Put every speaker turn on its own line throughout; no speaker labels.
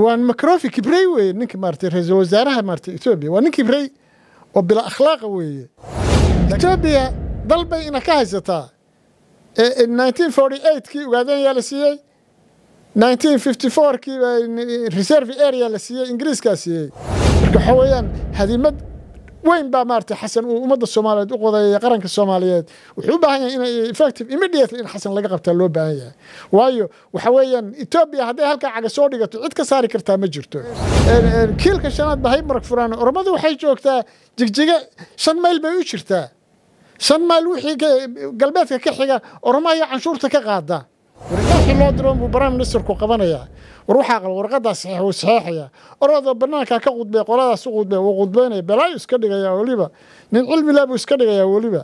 waan macrofi kibrey weeye ninka maarata ra-iisul wasaaraha maarata etoobiya waa nin kibrey oo bila akhlaaqa weeye etoobiya dal bay ina ka haysataa ee nineteen forty eight kii ugaadeenyaa la siiyey nineteen fifty four kii reserve area la siiyey ingiriiskaa siiyey marka waxaa weeyaan hadimad weyn baa maarata xasan uu ummadda soomaaliyeed u qodeeya qaranka soomaaliyeed wuxuu u baahan yahay inay effective immediately in xasan laga qabtaa loo baahan yahay waayo waxa weeyaan etoobiya hadday halkaa caga soo dhigato cid ka saari kartaa ma jirto kiilka shanaad bahay marag furaan oromadu waxay joogtaa jigjiga shan mayl bay u jirtaa shan mayl wixii galbeedka ka xiga oromaha iyo canshuurta ka qaada warbaaxii loo diro unbuu prime ministerku qabanayaa war waxaa qal wuu saxeexayaa orada banaankaa ka qudbay qoladaas u qudbay wuu qudbaynaya balaayu iska dhigayaa weliba nin cilmilaa buu iska dhigayaa weliba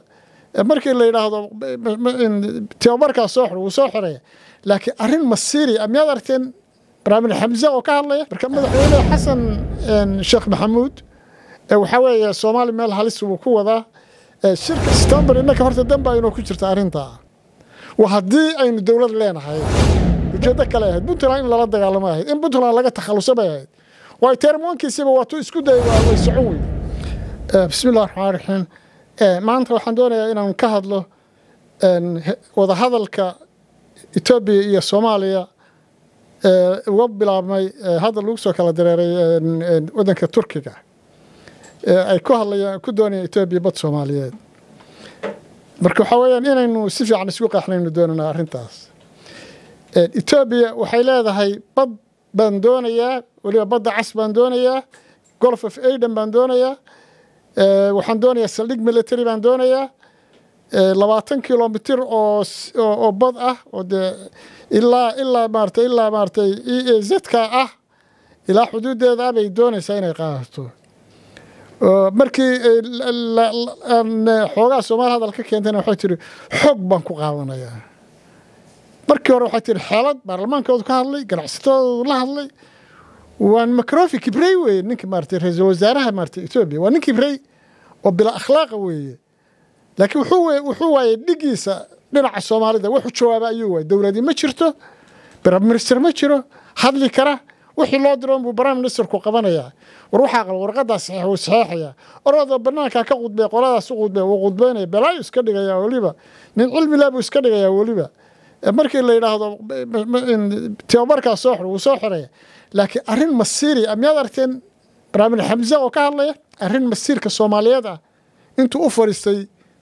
eh, markii la yidhaahdo eh, tababarkaa soo xir wuu soo xiraya laakiin arrin masiiri miyaad aragteen baraamin xamse oo ka hadlaya marka madaxweyne xasan sheekh maxamuud eh, waxaa weeye soomaali meel halis buu ku wadaa shirka stamber innanka horta danba inuu ku jirta arrintaa haddii aynu dowlad leenahay ujeeddo kale ahayd puntland in lala dagaalamo ahayd in puntland laga takhallusay bay ahayd waay teermoonkiisiiba waatuu isku dayay way socon weyne eh, bismillahi raxmaan raxiim eh, maanta waxaan doonayaa inaan ka hadlo wadahadalka etoobiya iyo soomaaliya eh, uga bilaabmay hadal lagu soo kala dareeray waddanka turkiga ay ku hadlayaan ku doonayaan etoobiya bad soomaaliyeed marka waxaa weyaan inaynu si fiican isku qaaxnaynu doonana arrintaas etoobiya waxay leedahay bad baan doonayaa weliba badda cas baan doonayaa golf of aden baan doonayaa waxaan doonayaa saldhig military baan doonayaa labaatan kilomitir oo oo bad ah oo dee ilaa ilaa maaratay ilaa maaratay e a z-ka ah ilaa xuduuddeeda ah bay doonaysaa inay qaadato markii eh, xoogaa soomaal hadal ka keentayna waxay tidhi xoog baan ku qaadanayaa markii hore waxay tidhi xeelad baarlamaankoodu ka hadlay ganacsatadoodu la hadlay waan macrofi kibrey weeye ninka maarata ra-iisul wasaaraha maarata etoobiya waa nin kibrey oo bilaa akhlaaqa weeye laakiin wuxuu waayay dhigiisa dhinaca soomaalida wuxuu jawaaba ayuu waayay dowladii ma jirto biraminister ma jiro hadli kara wixii loo diron buu prime ministerku qabanayaa war waxaa qal warqadaa saxiix saxeexayaa orodoo bannaankaa ka qudbay qoladaas u qudbay wuu qudbaynaya balaayu iska dhigayaa weliba nin cilmilaa buu iska dhigayaa weliba e markii la yidhaahdo tababarkaa soo xir wuu soo xiraya laakiin arrin masiiri miyaad aragteen baraamin xamse oo ka hadlaya arrin masiirka soomaaliyeed ah intuu u fadhiistay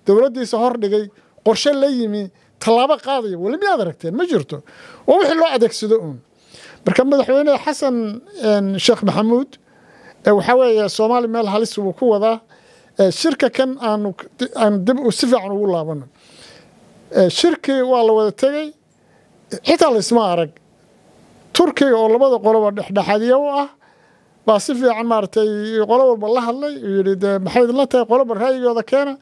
dowladdiisa hordhigay qorshe la yimi tallaabo qaadaya weli miyaad aragteen ma jirto oo wixii loo adeegsado uun marka madaxweyne xasan sheekh maxamuud waxaa weeye soomaali meel halis wuu ku wadaa shirka kan aanu aan dib si fiican ugu laabano shirkii waa la wada tegey xitaa laisma arag turkiga oo labada qoloba dhexdhexaadyo u ah baa si fiican maaragtay qolo walba la hadlay uu yidhi de maxayd la tahay qoloba raayigooda keena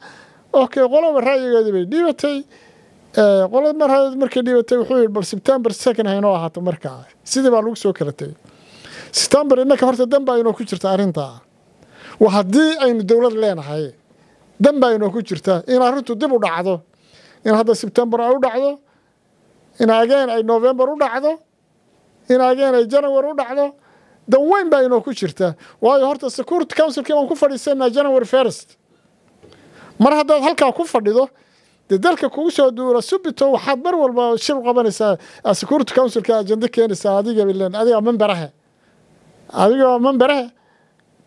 okay qoloba raayigoodii bay dhiibatay qolada mar markay dhibatay wuxuu yidhi bal sebtembar second haynoo ahaato markaa sidii baa lagu soo kala tegey sebtembar innaka horta danbaa inoo ku jirta arrintaa haddii aynu dowlad leenahay danbaa inoo ku jirta in arrintu dib u dhacdo in hadda sebtembar ay u dhacdo in ageen ay novembar u dhacdo in ageen ay janawar u dhacdo dan weyn baa inoo ku jirta waayo horta security councilkii baan ku fadhiisanaa janawary first mar haddaad halkaa ku fadhido dee dalka kugu soo duula subito waxaad mar walba shil qabanaysaa security councilka ajenda keenaysaa adiga ilan adiga memberahe adiga memberahe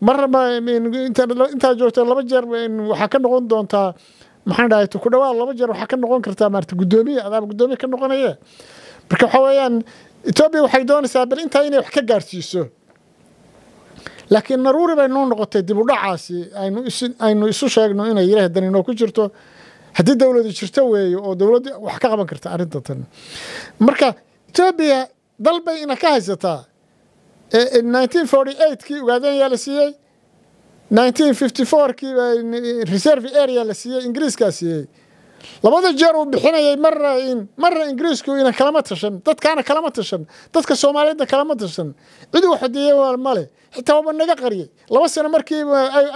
marnaba intaa joogta laba jeer waxaa ka noqon doontaa maxaan dhahay ku dhawaad laba jeer waxaa ka noqon kartaa maarata guddoomiye adaaba guddoomiye ka noqonaya marka waxa weeyaan etoobiya waxay doonaysaa bal intaa inay wax ka gaarsiiso laakiin naruuri bay noo noqotay dib u dhacaasi aynu isu sheegno inay ilaahi noo ku jirto haddii dowladu jirto weeye oo dowladdu wax ka qaban karta arrinta tan marka etoobiya dal bay ina ka haysataa nineteen forty eight kii ugaadeenyaa la siiyey nineteen fifty eh, reserve area la siiyey ingiriiskaa siiyey labada jeer uu bixinayay marna marna ingiriisku ina kalama tashan dadkaana kalama tashan dadka soomaaliyeedna kalama tashan cid uu xadeeyey male xitaa waba naga qariyey laba sano markii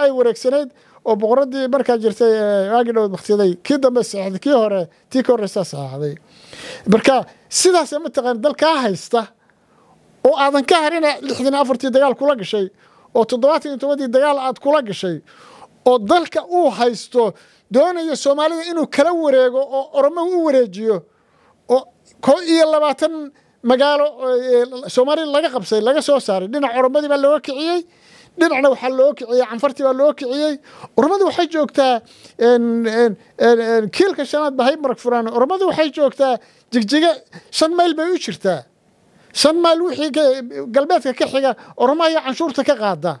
ay wareegsanayd oo boqoradii markaa jirtay waagi dhow baktiday kii dambe saxday kii hore tii ka horeysaa saxaxday marka sidaasa mataqaana dal kaa haysta oo aadan ka harina lixdan afartii dagaal kula gashay oo toddobaatan iyo tobadii dagaal aad kula gashay oo dalka uu haysto doonaya soomaalida inuu kala wareego oo oromo u wareejiyo oo koo iyo labaatan magaalo soomaalida laga qabsay laga soo saaray dhinac oromadii baa looga kiciyey dhinacna waxaa loo kiciyey canfartii baa loo kiciyey ormadu waxay joogtaa kiilka shanaad bahay marag furaan ormadu waxay joogtaa jigjiga shan mayl bay u jirtaa shan mayl wixii galbeedka ka xiga ormaha ayaa canshuurta ka qaada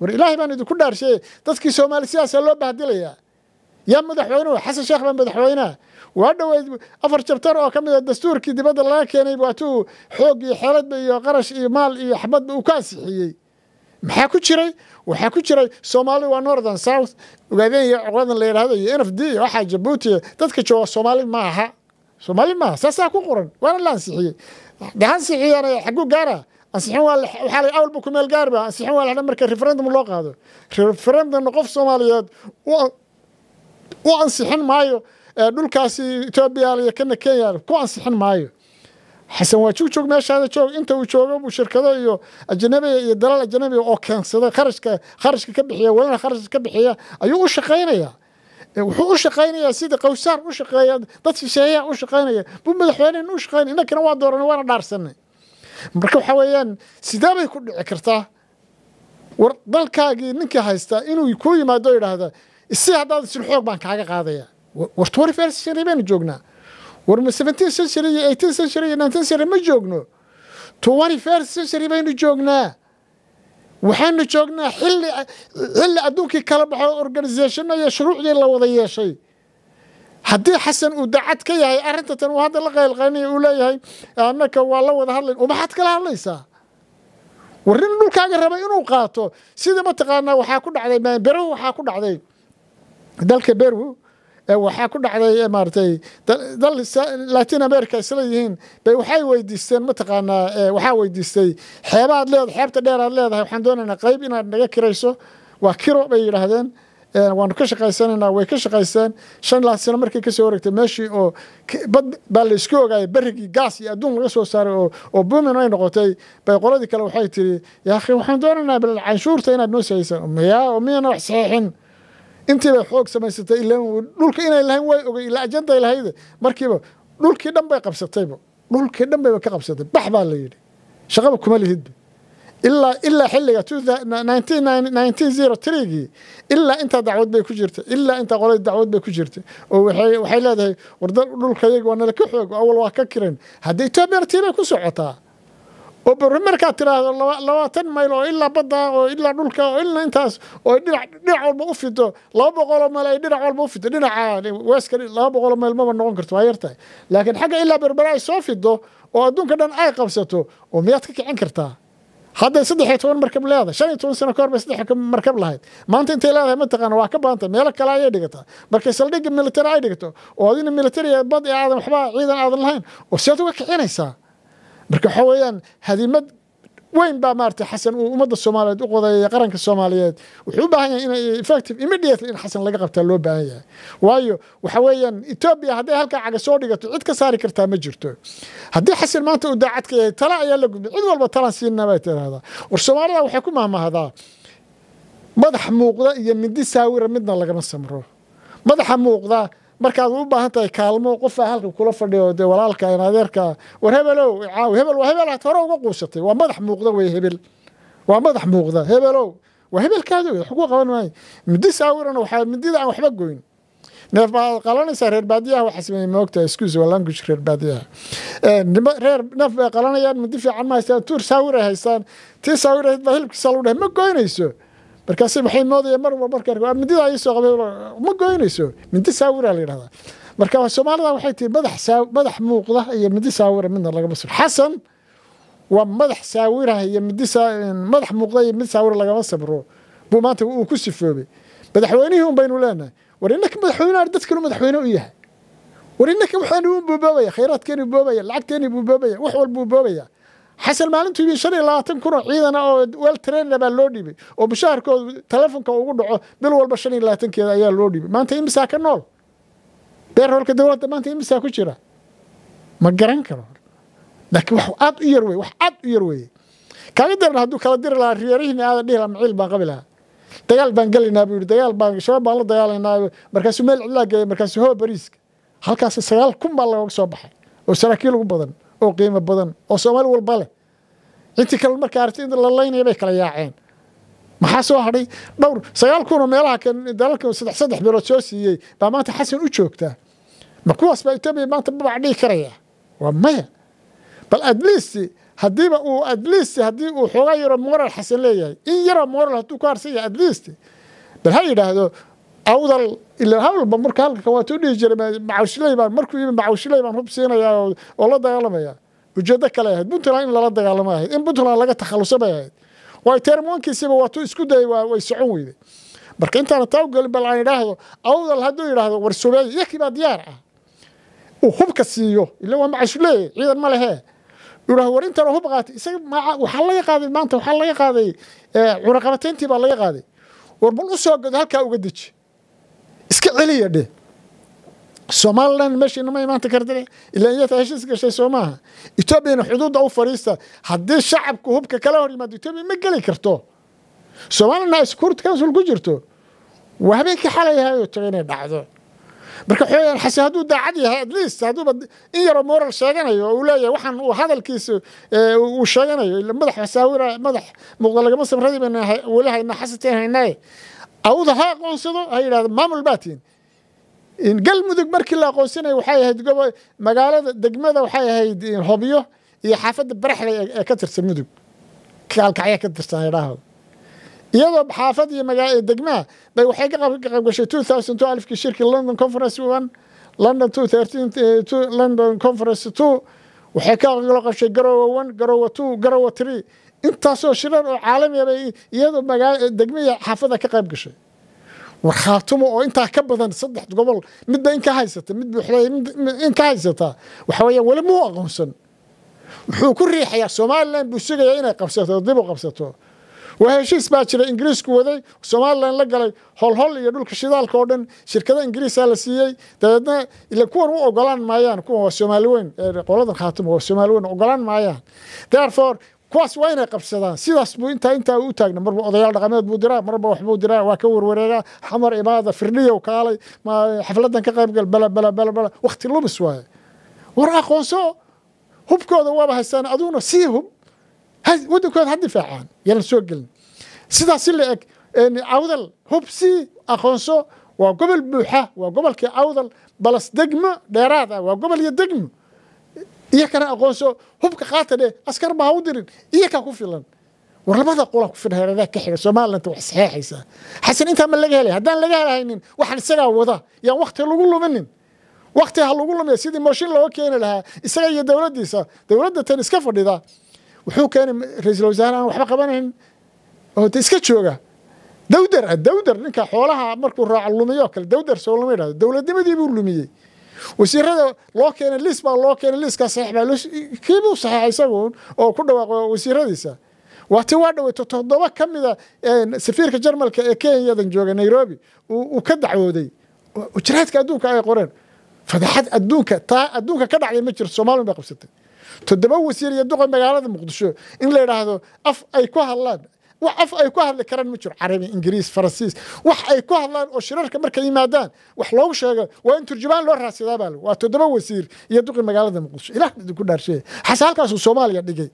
war ilaahay baan idinku dhaarsheeye dadkii soomaali sidaasaa loo bahdilaya yaa madaxweyne xasan sheekh baa madaxweyneha waa dhoweyd afar jabtar oo ka mid a ah dastuurkii dibadda laga keenay waatuu xoog iyo xeeladba iyo qarash iyo maal iyo axmadba uu ka ansixiyey maxaa ku jiray waxaa ku jiray soomaalida waa northern south ogaadenya coladan la yidhaahdo iyo nf d waxaa jabuuti dadka jooga soomaali ma aha soomaali maaha saasaa ku qoran waana la ansixiyey de hansixiyana xagguu gaara ah. ansixin waxaa la awalba ku meel gaariba ansixin waa lahdha marka referendum loo qaado referendumna qof soomaaliyeed u ansixin maayo dhulkaasi etoobiya iyo kana kenya ku ansixin maayo xasan waajiw joog meeshaada joog inta uu joogo buu shirkado iyo ajanabiga iyo dalal ajanabiga oo keensada kharashka kharashka ka bixiya walana kharashka ka bixiya ayuu u shaqaynayaa wuxuu u shaqaynayaa sida qowsaar u shaqeeya dad shisheeyaa u shaqaynaya buu madaxweyneyn u shaqaynaya inankana waa dooranay waana dhaarsanay marka waxa weeyaan sidaa ku dhici kartaa war dalkaagii ninkii haystaa inuu ku yimaado o yidhaahda isi haddaad isil xoog baan kaaga qaadaya war joognaa warma seventeen century iyo eighteen century iyo nineteen century ma joogno twenty first century baynu joognaa waxaanu joognaa xilli xilli adduunkii kala baxo organizationno iyo shuruucdii la wada yeeshay haddii xasan uu dacad ka yahay arrintatan uu hadda la qaylqaynaya uu leeyahay annaka waa la wada hadlayn umaxaad kala hadlaysaa war dhulkaaga raba inuu qaato sida mataqaanaa waxaa ku dhacday beeruhu waxaa ku dhacday dalka beeruhu waxaa ku dhacday maaragtay dal latin america isla yihiin bay waxay weydiisteen mataqaanaa waxaa weydiistay xeebaad leedahay xeebta dheeraad leedahay waxaan doonaynaa qayb inaad naga kirayso waa kiro bay yidhaahdeen waanu ka shaqaysanaynaa way ka shaqaysteen shan ilaa sano markii kasoo wareegtay meeshii oo bad baa laysku isku ogaayay berrigii gaas iyo adduun laga soo saaray oo buumin ay noqotay bay qoladii kale waxay tiri yaakhi waxaan doonaynaa bal canshuurta inaad noo sahaysaan miyaa oo miyana wax saxiixin intiibay xoog samaysatay dhulka inay lahayn way ogay ila ajenda lahayde markiiba dhulkii dhan bay qabsatayba dhulkii dhan bayba ka qabsatay bax baa la yidhi shaqaba kuma lihidba ilaa ilaa xilliga gii ilaa intaa dacwad bay ku jirtay ilaa intaa qolay dacwad bay ku jirtay oo waxay leedahay war dhulkayaga waa nala ka xoog awal waa ka kiran haddii etoobiyana ku socotaa oo berri markaad tidhaahdo labaatan mayl oo ilaa badda oo ilaa dhulka oo ilaa intaas oo dhinac walba u fido laba boqoloo mayl ay dhinac walba u fido dhinaca ah, weska laba boqoloo mayl maba noqon karto waa yartahay laakiin xagga ilaa berbere ay soo fido oo adduunka dhan ay qabsato oo miyaad ka kicin kartaa hadday saddexiyo toban markab leedahay shan iyo toban sano ka hor bay saddex markab lahayd maanta intay leedahay mataqaana waa ka baantay meelo kale ayay dhigataa markay saldhigga military ay dhigto oo adina militariya bad ee aadan waxba ciidan aadan lahayn oo sidaad uga kicinaysaa marka waxaa weeyaan hadimad weyn baa maarata xasan uu ummadda soomaaliyeed u qodaeya qaranka soomaaliyeed wuxuu u baahan yahay in effective immediately in xasan laga qabtaa loo baahan yahay waayo waxa weeyaan etoobiya hadday halkaa caga soo dhigato cid ka saari kartaa ma jirto haddii xasan maanta uu daacad ka yahay tala ayaa la gudbay cid walba talan siinaa bay tidhaahdaa war soomaalida waxay ku mahmahdaa madax muuqda iyo mindi saawira midna lagama samro madaxa muuqda markaad u baahan tahay kaalmo qofaa halka kula fadhiyo dee walaalka in adeerka war hebelow caaw hebel waa hebel aad hore uga quusatay waa madax muuqda wey hebel waa madax muuqda hebelow waa hebelkaada wey wax kugu qaban maayo mindi saawirana waxaa mindida aan waxba goyn neef baad qalanaysaa reer baadiyaha waxaa sameeyey moogta excuse waa language reer baadiyaha reer neef bay qalanayaan mindi fiican ma haystaan tuur saawir ay haystaan tii saawir ahayd baa hilibkiisa lagu dhahay ma goynayso markaas waxay moodaya mar walba marka ah, mindida iisoo qabay ma goynayso mindi saawira la yidhahdaa marka soomaalida waxay tihi madax madax muuqda iyo mindi saawira midna lagama suro xasan waa madax saawiraha iyo mindi madax muuqda iyo mindi saawira lagama sabro buu maanta uu ku sifoobay madaxweynihii un baynu leenahay war innaka madaxweynaha dadkanu madaxweyne u yahay war innaka waxaanu u booboobayaa khayraadkeeni boobaya lacagteeni buu boobaya wax walbuu boobaya xasan maalintiibi shan iyo labaatan kunoo ciidana oo wel trainna baa loo dhibay oo bashaarkoodu telefonka ugu dhaco bil walba shan iyo labaatankeeda ayaa loo dhibay maanta imisaa ka nool beerhoolka dowladda maanta imisaa ku jira ma garan karo laakiin wax aad u yar weye wax aad u yar weeye kaaga daran hadduu kala diri lahaa reerihiina aadan dhihi laha maciil baan qabi lahaa dagaal baan gelaynaa buu yidhi dagaal baan shabaab baan la dagaalaynaa markaasuu meel cidlaa geeya markaasuu hoo bariiska halkaas sagaal kun baa looga soo baxay oo saraakiil ugu badan oo qiimo badan oo soomaali walba leh intii kale marka arti la laynaya bay kala yaaceen maxaa soo hadhay dhowr sagaal kunoo meelaha dalalka saddex saddex bilood soo siiyey baa maanta xasan u joogtaa ma kuwaas baa etoobiya maanta babac dhihi karaya waa maya bal adliist haddiiba uu adliist haddii uu xoogaa yaroo moral xasan leeyahay in yaroo moral hadduu ku harsan yahay adliist bal ha yidhaahdo awdal ila hal walba marka halka waatu dhihi jiray macawshileymaan markuu yimi macawshileymaan hub siinayaa oo la dagaalamaya ujeeddo kale ahayd puntland in lala dagaalama ahayd in puntland laga takhalusamay ahayd waay teermoonkiisiiba waatuu isku dayay way socon weyday marka intaana taa ugelin bal aan idhaahdo awdal hadduu idhaahdo war subeey yakii baa diyaar ah uu hubka siiyo ila waa macawshileey ciidan ma lehe yidhaahdo war intaan hub qaatay isaga waxaa laga qaaday maanta waxaa laga qaaday cunaqabatayntii baa laga qaaday war bal u soo gado halkaa uga deji iska celiya dheh somalilan meeshiinama imaanta kartale ilaa heshiis gashay soo etoobiyana xuduudda u fadhiista haddii shacabka hubka kala hor yimaado etoobiya ma geli karto somalilan sekuurity council ku jirto waa habeenkii xalayahayoo tago inay dhacdo marka waxaa weyaan xasan hadduu daacad yahay at least hadduuba in yaroo moral sheeganayo oo uu leeyahay waxaan uu hadalkiisa eh, uu sheeganayo madax masaawira madax muuqda lagama samradi awda ha aqoonsado ha yidhahdo maamul baa tihin galmudug markii la aqoonsanayo waxay ahayd magaalada degmada waxay ahayd eh, hobyo iyo xaafadda baraxda ee ka tirsan mudug kaalkacya ka tirsan idhaaho iyadoo xaafad iyo degmaha bay waxay ka qabgashay kii shirkii london conference one london eh, london conference two waxay ka qabgashay garowa one garowa two garowa three intaasoo shiraan oo caalamiya iyadoo degmaya xaafada ka qayb gashay war khaatumo oo intaa ka badan saddex gobol midba in haysata mid buuxday haysataa waxa weli muu aqoonsan wuxuu ku riixayaa somalilan buu sugayaa inay qabsato dib u qabsato waa heshiis baa jira ingiriisku waday somalilan la galay holhol iyo dhulka shidaalka oo dhan shirkada ingiriisaa la siiyey dabeedna ila kuwan u ogolaan maayaan kuwan waa soomaali weyn qoladan khaatimo waa soomaali weyn ogolaan maayaan therefore kuwaas waa inay qabsadaan sidaas buu intaa intaa u taagna marba odayaal dhaqameed buu diraa marba waxbuu diraa waa ka warwareegaa xamar imaada firdhiyow kaalay xafladan ka qaybgal bala bala bala bala wakhti lumis waaye war aqoonso hubkooda waaba haystaan aduguna sii hub waddankooda ha difaacaan yalan soo gelin sidaas si la eg cawdal hub sii aqoonso waa gobol buuxa waa gobolkii cawdal balas degmo dheeraad ah waa gobol iyo degmo iyo kana aqoonso hubka qaata dheh askar ma ha u dirin iyo kaa ku filan war labada qolaa ku filan hereeraha ka xiga somaliland wax saxeexaysaa xasan intaa ma laga helay haddaan laga helhaynin waxaan isagaa wada yaan wakti lagu luminin wakti ha lagu lumiya sidii mooshin looga keeni lahaa isaga iyo dowladdiisa dowladda tan iska fadhida wuxuu keenay ra-iisul wasaare aan waxba qabanayn oo de iska jooga dawdar ah dawdar ninka xoolaha markuu raaco lumiyo kale dawdar soo lama yidhahdo dowladnimadii buu lumiyey wasiirada loo keenay liis baa loo keenay liiskaa saxiix baa kiibuu saxiixa isagun oo ku dhawaaqo wasiiradiisa waa ti waa dhaweyto toddoba ka mida safiirka jarmalka ee kenyadan jooga nairobi uu ka dacwooday ujraadka adduunka ay qoreen fadaxad adduunka taa adduunka ka dhacday ma jiro soomaliya bay qabsatay toddoba wasiir iyo duqa magaalada muqdisho in la yidhaahdo af ay ku hadlaan wax af ay ku hadli karaan ma jiro carabi ingiriis faransiis wax ay ku hadlaan oo shirarka markay yimaadaan wax loogu sheego waa in turjubaan loo raadsadaa waa toddoba wasiir iyo duqi magaalada muqdisho ilaah idinku dhaarsheeye xasan halkaasuu soomaaliya dhigay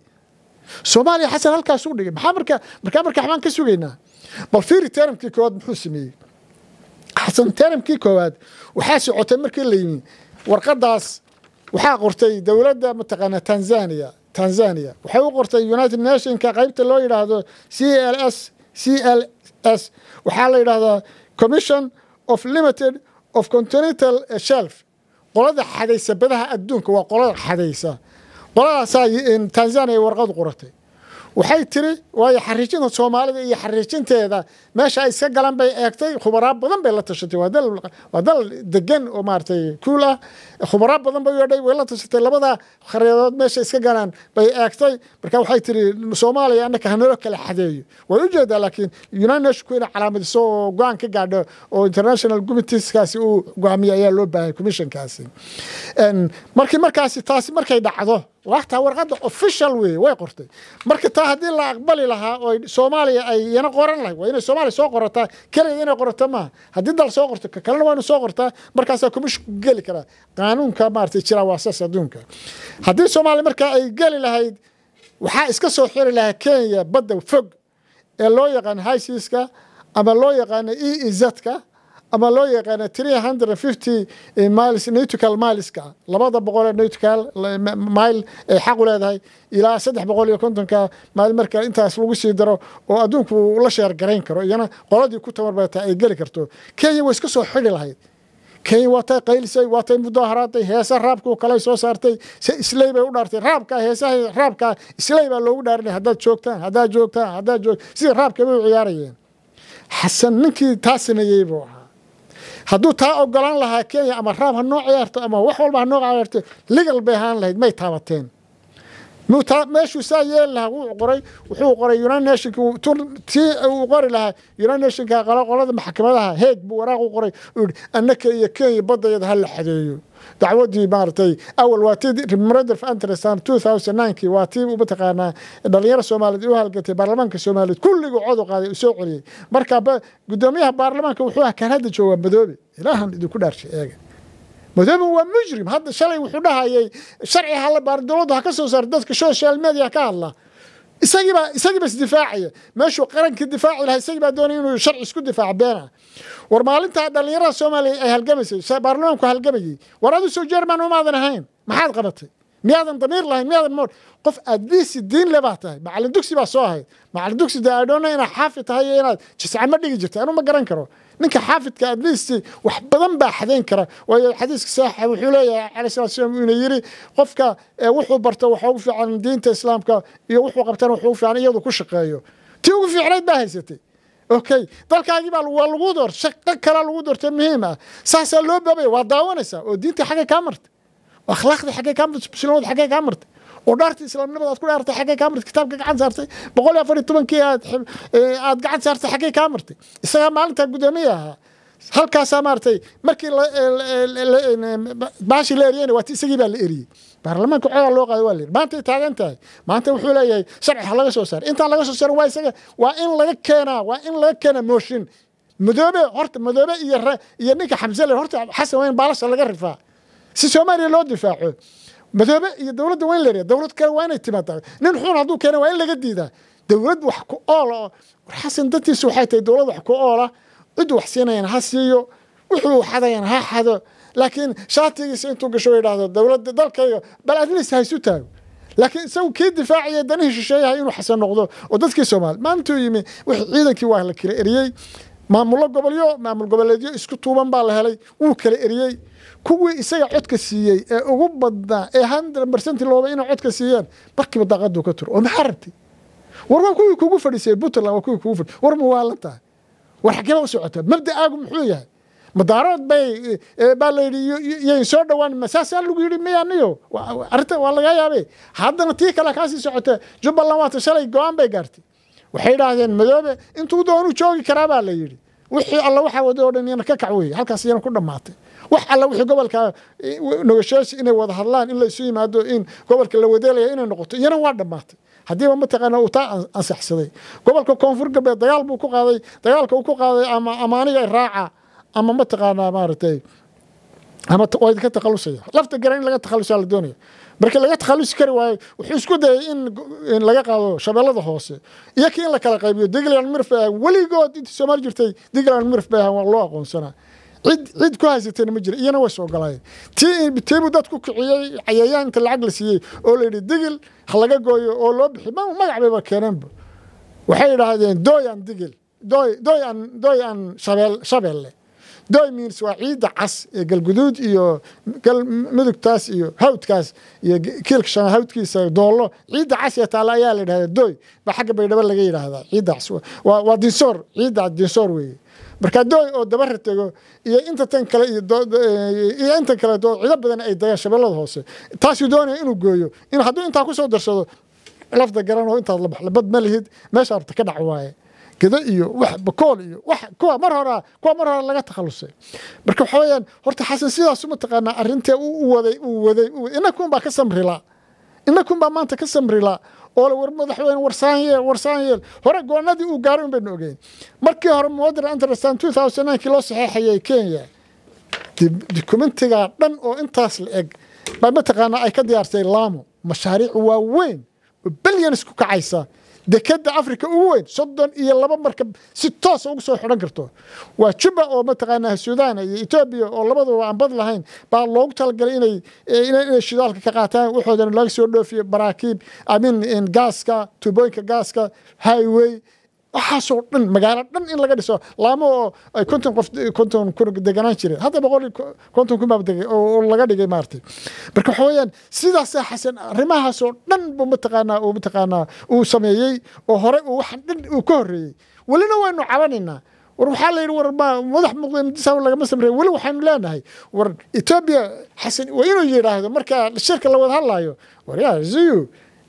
soomaaliya xasan halkaasuu dhigay maxaa marka markaa marka xabaan ka sugaynaa bal fiiri teenamkii koowaad muxuu sameeyey xasan teenamkii koowaad waxaa socotay markii la yimi warqadaas waxaa qortay dowladda mataqaanaa tanzania tanzania waxay u qortay united nationka qaybta loo yidhaahdo c l s c l s waxaa la yidhaahdaa commission of limited of continental shelf qolada xadaysa badaha adduunka waa qolada xadaysa qoladaasaa tanzania warqad qoratay waxay tiri waayo xariijinta soomaalida iyo xariijinteeda meesha ay iska galan bay eegtay khubaraa badan bay la tashatay waa dal degan oo maaratay kuul ah khubaraa badan bay yeedhay way la tashatay labadaa khariidadood meesha iska galaan bay eegtay marka waxay tiri soomaaliya annaka hanalo kala xadeeyo way u jeedaa laakiin united nationku inay calaamadiso oo go-aan ka gaadho oo international committeeskaasi uu go'aamiya ayaa loo baahay commissionkaasi markii markaasi taasi markay dhacdo wataa warqada official wey way qortay marka taa haddii la aqbali lahaa oo soomaaliya ay iyana qoran lahay waa inay soomaaliya soo qorataa keliya inay qorata maaha haddii dal soo qorto ka kalena waa inu soo qortaa markaasaa komishu geli karaa qaanuunka maaragtay jiraa waa saas adduunka haddii soomaaliya markaa ay geli lahayd waxaa iska soo xiri lahaa kenya badda fog ee loo yaqaano highseaska ama loo yaqaano e ezka ama loo yaqaana tree hundred fifty eh, miles natical mileska labada boqol ee natical eh, mile ay eh, xaq u leedahay ilaa saddex boqol iyo kontonka maali marka intaas lagu sii daro oo adduunku uu la sheergarayn karo iyana qoladii ku tamarbartaa ay geli karto kenya way iska soo xidi lahayd kenya waa tay qaylisay waa tay mudaaharaatay heesa raabkuu kalay soo saartay se isley bay u dhaartay raabkaa heesaha raabkaa isley baa loogu dhaaranay haddaad joogtaan haddaad joogtaan haddaad joog sidii raabka bay u ciyaarayeen xasan ninkii taa sameeyey buu ahaa hadduu taa ogolaan lahaa kenya ama raab ha noo ciyaarto ama wax walba ha noo ciyaarto legal bay ahaan lahayd may taabateen meeshuu saa yeeli lahaa wuu qoray wuxuu qoray tii qori lahaa unitednationka qolada maxkamadaha heeg buu waraaq u qoray uu yihi annaka iyo kenya baddayada ha la xadeeyo dacwadii maaragtay awal waa tii rememorandum of interest aan 2009 waa tii mataqaanaa dhalinyaro soomaaliyeed u halgatay baarlamaanka soomaaliyeed kulliguu cod u qaaday uu soo celiyey marka guddoomiyaha baarlamaanka wuxuu ah kaan hadda joogaa madoobe ilaahan idinku dhaarshay eega maadaama waa mujrim hadda shalay wuxuu dhahayay sharci hala baar dowladda ha ka soo saar dadka social media ka hadla isagiibaa isagiiba isdifaacaya meeshuu qaranka difaaci lahaa isagiibaa doonay inuu sharci isku difaaco beena war maalintaa dhallinyarada soomaaliya ay halgamaysay baarlamaanku halgamayay war adu soo jerman umaadan ahayn maxaad qabatay miyaadan damiir lahayn miyaadan mood qof addiisi diin le baa tahay macallin dugsi baa soo ahayd macallin dugsi de adhoona inaad xaafi tahay iyo inaad jiscamo dhigi jirtay anuu ma garan karo ninka xaafidka adleast wax badan baa xadayn kara xadiiska saaxixa wuxuu leeyahay cala salatu slam ina yidhi qofka eh, wuxuu barto waxa ugu fiican diinta islaamka iyo wuxuu qabtana wuxuu ugu fiican iyadu ku shaqeeyo tii ugu fiicnayd baa haysatay okay dalkaagii baa waa lagu door shaqo kala lagu doortay muhiim ah saasaa loo baabaya waa daawanaysaa oo diinta xaggay kaa martay akhlaaqda xaggay kaa martay bisnimada xaggay kaa martay oo dhaartii islaamnimada aad ku dhaartay xaggay kaa martay kitaabka gacan saartay boqol iyo afar iyo tobankii aad aad gacan saartay xaggay kaa martay isagaa maalintaa guddoomiye ahaa halkaasaa maaragtay markii baashii la eriyeyna waati isagii baa la eriyey baarlamaanka xoogaa loo qaaday waa la yidhi maantay taagan tahay maanta wuxuu leeyahay sharci ha laga soo saar intaan laga soo saarin waa isaga waa in laga keenaa waa in laga keenaa mooshin madoobe horta madoobe iyo iyo ninka xamse horta xasan waa in baalasha laga rifaa si soomaaliya loo difaaco madoobe iyo dowladda waa in la yidhahda dowlad kale waa inay timaadaa nin xun hadduu keena waa in laga diidaa dowlad wax ku oola oo warxasan dadkiisu waxay tahay dowlad wax ku oola cidu wax siinayan ha siiyo wuxuu xadayan ha xado laakiin shaatigiisa intuu gasho way idhaahdo dowladda dalkayga bal adinaysa haysu taago laakiin isagu kii difaaciya danihii shisheeyahay inuu xasan noqdo oo dadkii soomaali maalintuu yimi wixii ciidankii waa la kala eriyey maamulo gobolyo maamul goboleedyo isku tuuban baa la helay wuu kala eriyey kuwii isaga codka siiyey ee ugu badnaa ee rent looba inay codka siiyeen barkiiba daaqaduu ka tur oo maxaa rabtay war waa kuwii kugu fadhiisay puntland waa kuwii kugu fadhi war ma waalan tahay war xageeba u socotaa mabda'aagu muxuu yahay madaarood bay e, e, baa la yidhi yay soo dhowaan masaasaa lagu yidhi mayaniyo arrinta waa lagaa yaabay haddana tii kale kaasii socotee jubbaland waata shalay go-aan bay gaartay waxay idhaahdeen madoobe intuu doonu joogi karaa baa la yidhi wixii alla waxaa wada oo dhan iyana ka kac weeye halkaas iyana ku dhammaatay wax alla wixii gobolka eh, nogosheeshi inay wada hadlaan in laysu yimaado in gobolka la wadeelaya inay noqoto iyana waa dhammaatay haddiiba mataqaana uu taa ansaxsaday gobolka koonfur galbeed dagaal buu ku qaaday dagaalka uu ku qaaday ama amaaniga raaca ama mataqaanaa maaragtay ama waa idinka takhalusaya lafta gara in laga takhalusaa la doonaya marka laga takhalusi kari waayo wuxuu isku dayay in laga qaado shabeellada hoose iyo kii in la kala qaybiyo digland mirf bay weligood intii soomaali jirtay digland mirf bay ahaan waa loo aqoonsana cid cid ku haysatayna ma jira iyana way soogalayeen ti tiibuu dad ku kiciyey cayayaanta lacag la siiyey oo la yidhi digil ha laga gooyo oo loo bixi magac bayba keeneenba waxay idhaahdeen doyan digil doy doy an shabeel shabeelle doymins waa ciidda cas ee galguduud iyo galmudugtaas iyo hawdkaas iyo kiilkashan hawdkiisa doollo ciidda cas ee taalla ayaa la yidhahdaa dooy ba xagga baydhabo laga yidhaahdaa ciidda cas waa dinsoor ciidda dinsoor weeye marka dooy oo dabar tego iyo inta kale eh, iyo inta kale doo cido badan ay dagaan shabeellada hoose taasuu doonaya inuu gooyo in hadduu intaa ku soo darsado lafda garanoo intaad la baxlo bad ma lihid meesha rabta ka dhac waaye geda iyo wax bakool iyo kuwa mar hora kuwa mar hore laga takhalusay marka waxaa weeyaan horta xasan sidaasu mataqaanaa arrintae u waday uu waday inakunbaa ka samrilaa inakunbaa maanta ka samrilaa oo war madaxweyne warsaanyeel warsaanyeel hore goonadii uu gaaray un baynu ogeyn markii hore modern understand two thousand ninkii loo saxeexayay kenya dukumentigaa dhan oo intaas la eg baa mataqaanaa ay ka diyaarsay laamo mashaariic waaweyn oo billions ku kacaysa dekeda africa ugu weyn soddon iyo laba marka si toosa ugu soo xidhan karto waa juba oo mataqaanaa sudan iyo etoobiya oo labadaba aan bad lahayn baa loogu talagalay inay eh, inay shidaalka ka qaataan waxoodana laga soo dhoofiyo baraakiib amin gaaska tuubooyinka gaaska highway waxaasoo dhan magaalo dhan in laga dhiso laamo oo eh, ay konton qof eh, konton kun deganaan jireen hadda boqol konton kun baa oo laga dhigay maartay marka waxa weeyaan sidaasaa ah, xasan arrimahaasoo dhan buu mataqaanaa uu mataqaanaa uu sameeyey oo hore uu waxaan dhan uu ka horreeyey welina waynu cabanaynaa war waxaa la yidhi war ma madax muqdisaawi lagama samreey weli waxaanu leenahay war etoobiya xasan waa inuu yidhaahdo marka shirka la wada hadlaayo war yaa zuyu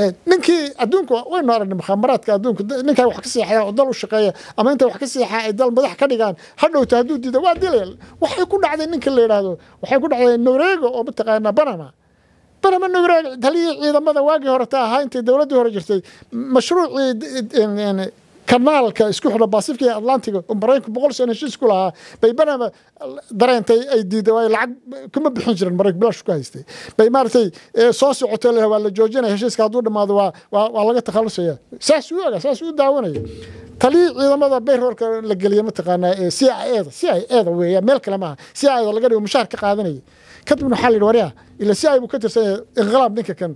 Eh, ninkii adduunka waynu aragna mukhaamaraadka adduunka ninkaa wax ka seexaya oo dal u shaqeeya ama inta wax ka seexaa ay dal madax ka dhigaan ha hadduu diida waa dilaya waxay ku dhacday ninka la yidhaahdo waxay ku dhacday norego oo mataqaanaa banama banama norego taliyihii ciidamada waagii horeta ahaa intay dowladdii hore jirtay mashruucii kanaalka isku xidha baasifka iyo atlantiga oo maraykanku boqol sano heshiis ku lahaa bay banama dareentay ay diiday waayo lacag kuma bixin jiran maraykanku bilaash ku haystay bay maaragtay soo socotay leedahay waa la joojinaya heshiiska hadduu dhammaado waa waa waa laga takhalusaya saas u oga saas u daawanaya talii ciidamada bayroorka la geliya mataqaanaa ee c i eda c i eda weeya meel kale maaha c i eda laga dhigo mushaar ka qaadanaya kadibna waxaa la yidhi waryaa ila c i buu ka tirsan yahay inqilaab ninka kan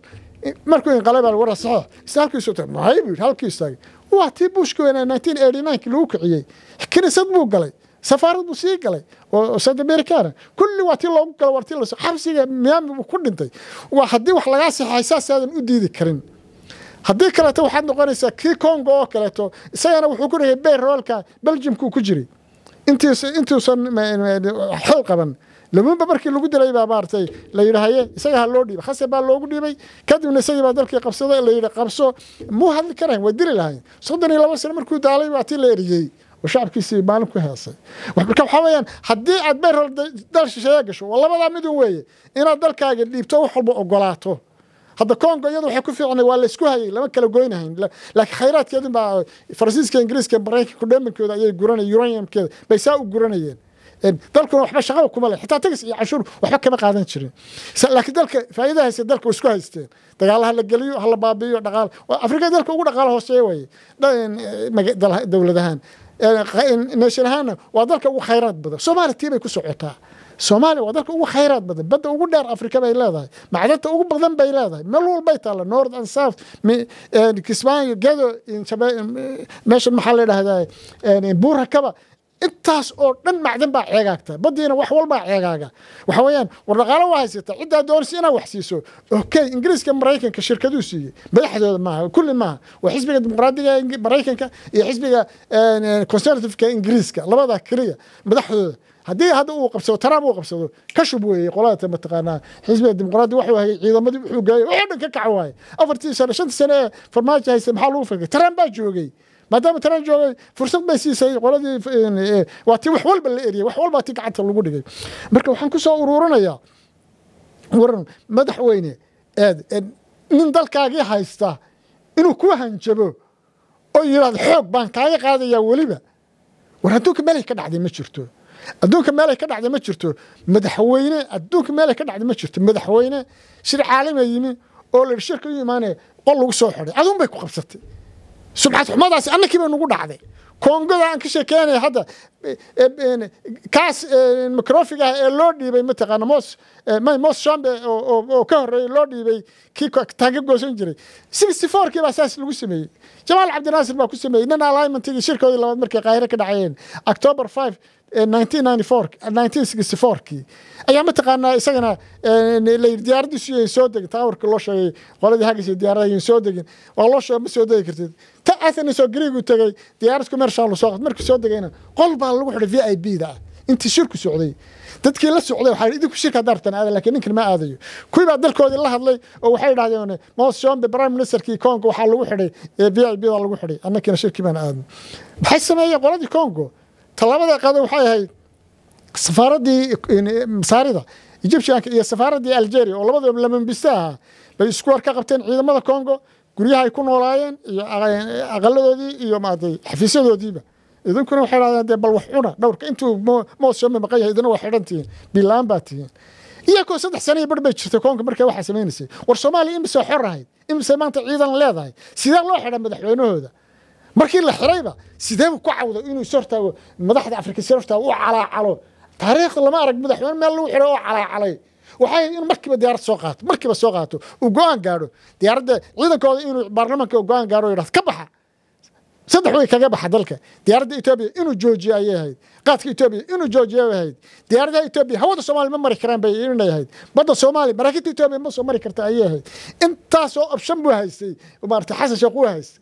markuu inqalabaa waraa saxoox isna halkiisu taag maxay buu yidhi halkii istaagay waa tii bushkowena lagu kiciyey kiniisad buu galay safaarad buu sii galay oo south americana kulli waa tii loogu galo war tii xabsiga miyaami buu ku dhintay waa haddii wax lagaa saxay saasaadan u diidi karin haddii kaleeto waxaad noqonaysaa kii congo oo kaleeto isagana wuxuu ku dhahayay bayroolka belgiumkuu ku jiray intuusan eh, eh, xool qaban lumumba markii lagu dilay baa maaragtay la yidhi isaga ha loo dhiiba khase baa loogu dhiibay kadibna isagii baa dalkii qabsaday la yidhi qabso muu hadli karayn waa dili lahayn soddon iyo laba sano markuu daalay waa tii la eriyey shacabkiisii maalin ku heesay marka waxaa weeyaan haddii aad bayrool dal shisheeye gasho waa labadaa midun weeye inaad dalkaaga dhiibto wax walba ogolaato hadda congo iyadu waxay ku fiicnay waa la hayay lama kala goynahayn laakiin khayraadkeedun baa faransiiska ingiriiska maraykanka ku ayay guranay uraniumkeeda bay saa u guranayeen dalkuna waxba shaqaba kuma leh xitaa tagis iyo canshuur waxba kama qaadan jirin laakiin dalka faa'iida haysta dalka isku haysteen dagaal ha la geliyo ha la baabi'iyo dhaqaal afrika dalka ugu dhaqaalo hooseeya waaye eh, dowladahaan nation ahaanna waa dalka ugu khayraad badan soomaaliya tii bay ku socotaa soomaaliya waa dalka ugu khayraad badan badda ugu dheer afrika bay leedahay macdanta ugu badan bay leedahay meel walbay taalla north and south eh, kismaayo gado eh, meeshan maxaa la dhahdaa buurakaba intaas oo dhan macdan baa ceegaagta badiina wax walbaa ceegaaga waxa weeyaan war dhaqaalo waa haysata ciddaa doonaysa inaad wax siiso okay ingiriiska maraykanka shirkaduu siiyey madaxdooda maaha kulli maaha waa xisbiga dimuqraadiga maraykanka iyo xisbiga conservativeka ingiriiska labadaa keliya madaxdooda haddii hadda uu qabsado trump uu qabsado kashub weeye qolada mataqaanaa xisbiga dimuqraadi wuxuu hayay ciidamadii wuxuu geeyay wuxuu dhan ka kaca waaye afartii sano shantii sano ee farmaajo haysa maxaa lagu fakay trump baa joogay maadaama tanaa jooga fursad bay siisay qoladii eh, eh, waa ti wax walba la eriyay wax walbaa ti gacanta lagu dhigay marka waxaan ku soo uruurinayaa waran madaxweyne nin dalkaagii haysta inuu ku hanjabo oo yidhaahdo xoog baan kaaga qaadayaa weliba war adduunka meelay ka dhacday ma jirto adduunka meelay ka dhacday ma jirto madaxweyne adduunka meelay ka dhacday ma jirto madaxweyne shir caalama yimi oo la u imaanaya qol lagu soo xidhay aduun ku qabsatay subxad xumadaas annakii bay nagu dhacday koongoda aan ka sheekeynaya hadda e, e, e, kaas microfiga ah ee loo dhiibay mataqaana mos mos shambe oo ka horreeyey loo dhiibay kii taaga goosan jiray sixty baa saas lagu sameeyey jamaal cabdinaasir baa ku sameeyey nin alignmentigii shirkoodii labaad markay qaahiro ka dhacayeen october 5 1964kii ayaa mataqaanaa isagana layidhi diyaaraddiisu yayn soo degin taawarka loo sheegay qoladii hagis iyo soo degin waa loo sheegay ma soo degi kartid ta athens oo griigu tegey diyaarisku mershaal soo qabtay markuu soo degayna qol baa lagu xidhay v i b da ah shirku socday dadkii la socday waxaa idinku shirka daartan aada laakiin ninkan ma aadayo kuwii baa dalkoodii la hadlay oo waxay yidhahdeen moos shombe prime ministerkii kongo waxaa lagu xidhay v i b lagu xidhay annakiina shirkii baan aadin maxay sameeyeen qoladii kongo tallaabada qaada waxay ahayd safaaraddii masaarida egyptianka iyo safaaraddii algeria oo labadaba lamambista ahaa bay isku war ka qabteen ciidamada kongo guryaha ay ku noolaayeen iyo aqaladoodii iyo maatay xafiisyadoodiiba idinkuna waxay dhahdeen dee bal wax cuna dhowrka intuu moos shame maqan yahay idina waa xidhan tihiin bilaan baa tihiin iyakoo saddex sano iyo barh bay jirtay koonka markaa waxaa samaynaysay war soomaaliya imise xor ahayd imise maanta ciidan leedahay sidee loo xidhaa madaxweynahooda markii la xirayba sideebu ku cawdo inuu sortaago madaxda afrika sortaago u calaacalo taariikhda lama arag madaxweyne meel lagu xidhay oo calaacalay waxay in markiiba diyaarad soo qaato markiiba soo qaato uu go-aan gaaro diyaaradda ciidankooda inuu baarlamanka go-aan gaadho yidhahdo ka baxa saddex wey kaga baxa dalka diyaaradda etoobiya inuu joojiyo ayay ahayd qaadka etoobiya inuu joojiyo ay ahayd diyaaradaha etoobiya hawada soomaali ma mari karaan bay inay ahayd badda soomaaliya maraakiibta etoobiya ma soo mari karta ayay ahayd intaasoo opshan buu haystay maarata xasan sheekh uu haystay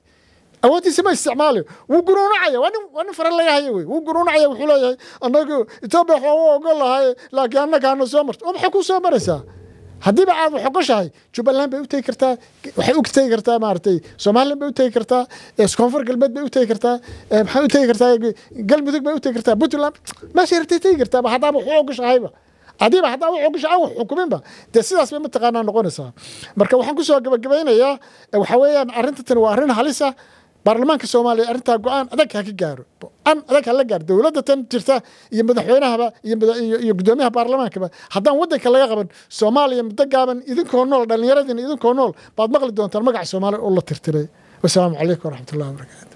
awooddiisi ma isticmaalayo wuu gunuunacaya waa nin fara layahay wey wuu gunuunacaya wuxuu leeyahay annagu etoobiya waxaa u ogol lahay laakiin annagaana soo marto oo maxay kuu soo maraysaa haddiiba aad xoqoshahay jubbaland bay u tegi kartaa waxay u tegi kartaa maaragtay somalilan bay u tegi kartaa koonfur galbeed bay u tegi kartaa maxay u tegi kartaa galmudug bay u tegi kartaa puntland meeshay rabtay tegi kartaaba haddaaba wax u ogoshahayba adiiba haddaa wuxuu gasha aan wax xukuminba dee sidaas bay mataqaanaa noqonaysaa marka waxaan ku soo gabagabaynayaa waxaa weeyaan arrinta tani waa arrin halisa ah baarlamaanka soomaaliya arintaa go-aan adag ha ka gaaro go-aan adag ha la gaaro dowladda tan jirta iyo madaxweynahaba iyo guddoomiyaha baarlamaankaba haddaan waddanka laga qaban soomaaliya muddo gaaban idinkoo nool dhallinyaradina idinkoo nool baad maqli doontaan magaca soomaaliya oo la tirtiray wasalaamu calaykum waraxmatullahi wabarakaatu